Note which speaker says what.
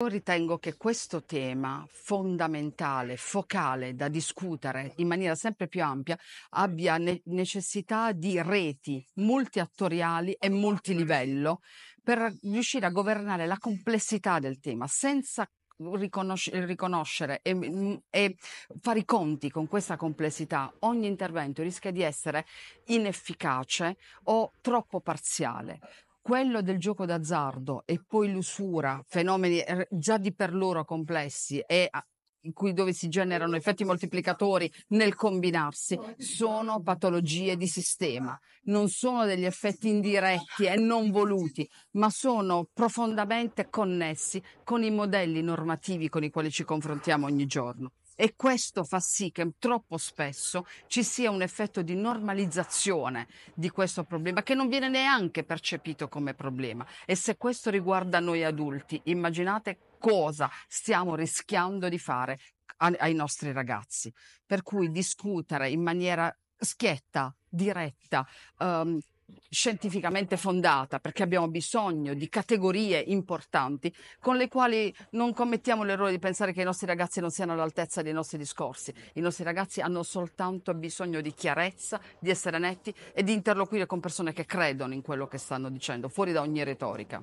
Speaker 1: Io Ritengo che questo tema fondamentale, focale da discutere in maniera sempre più ampia, abbia ne- necessità di reti multiattoriali e multilivello per riuscire a governare la complessità del tema senza riconoscere e, mm, e, fare i conti con questa complessità, ogni intervento rischia di essere inefficace o troppo parziale quello del gioco d'azzardo e poi l'usura, fenomeni eh, già di per loro complessi e in cui, dove si generano effetti moltiplicatori nel combinarsi sono patologie di sistema, non sono degli effetti indiretti e non voluti, ma sono profondamente connessi con i modelli normativi con i quali ci confrontiamo ogni giorno. E questo fa sì che troppo spesso ci sia un effetto di normalizzazione di questo problema che non viene neanche percepito come problema. E se questo riguarda noi adulti, immaginate cosa stiamo rischiando di fare ai nostri ragazzi. Per cui discutere in maniera schietta, diretta, um, scientificamente fondata, perché abbiamo bisogno di categorie importanti con le quali non commettiamo l'errore di pensare che i nostri ragazzi non siano all'altezza dei nostri discorsi. I nostri ragazzi hanno soltanto bisogno di chiarezza, di essere netti e di interloquire con persone che credono in quello che stanno dicendo, fuori da ogni retorica.